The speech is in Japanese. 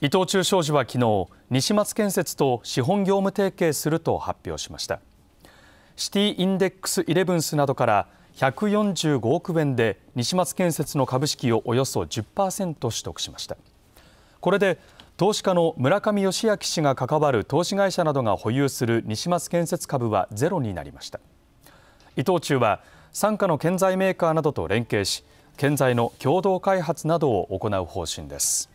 伊藤忠商事は昨日西松建設と資本業務提携すると発表しましたシティインデックスイレブンスなどから145億円で西松建設の株式をおよそ10%取得しましたこれで投資家の村上義明氏が関わる投資会社などが保有する西松建設株はゼロになりました伊藤忠は傘下の建材メーカーなどと連携し建材の共同開発などを行う方針です